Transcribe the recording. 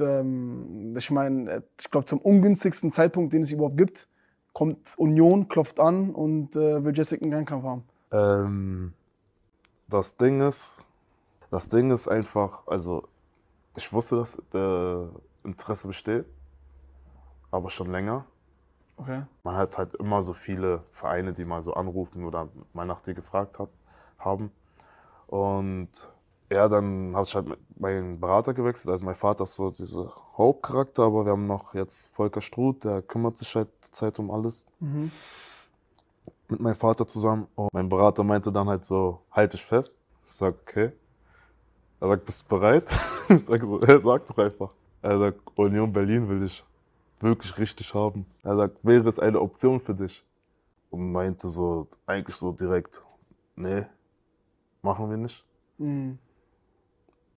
ähm, ich meine, äh, ich glaube, zum ungünstigsten Zeitpunkt, den es überhaupt gibt, kommt Union, klopft an und äh, will Jessica einen Gangkampf haben. Ähm, das Ding ist, das Ding ist einfach, also ich wusste, dass äh, Interesse besteht, aber schon länger. Okay. Man hat halt immer so viele Vereine, die mal so anrufen oder mal nach dir gefragt hat, haben. Und ja, dann habe ich halt meinen Berater gewechselt. Also mein Vater ist so dieser Hauptcharakter, aber wir haben noch jetzt Volker Struth, der kümmert sich halt zur Zeit um alles. Mhm. Mit meinem Vater zusammen. Und mein Berater meinte dann halt so, halte ich fest. Ich sag, okay. Er sagt, bist du bereit? Ich sag so, hey, sag doch einfach. Er sagt, Union Berlin will ich wirklich richtig haben. Er sagt, wäre es eine Option für dich? Und meinte so, eigentlich so direkt, nee, machen wir nicht. Mhm.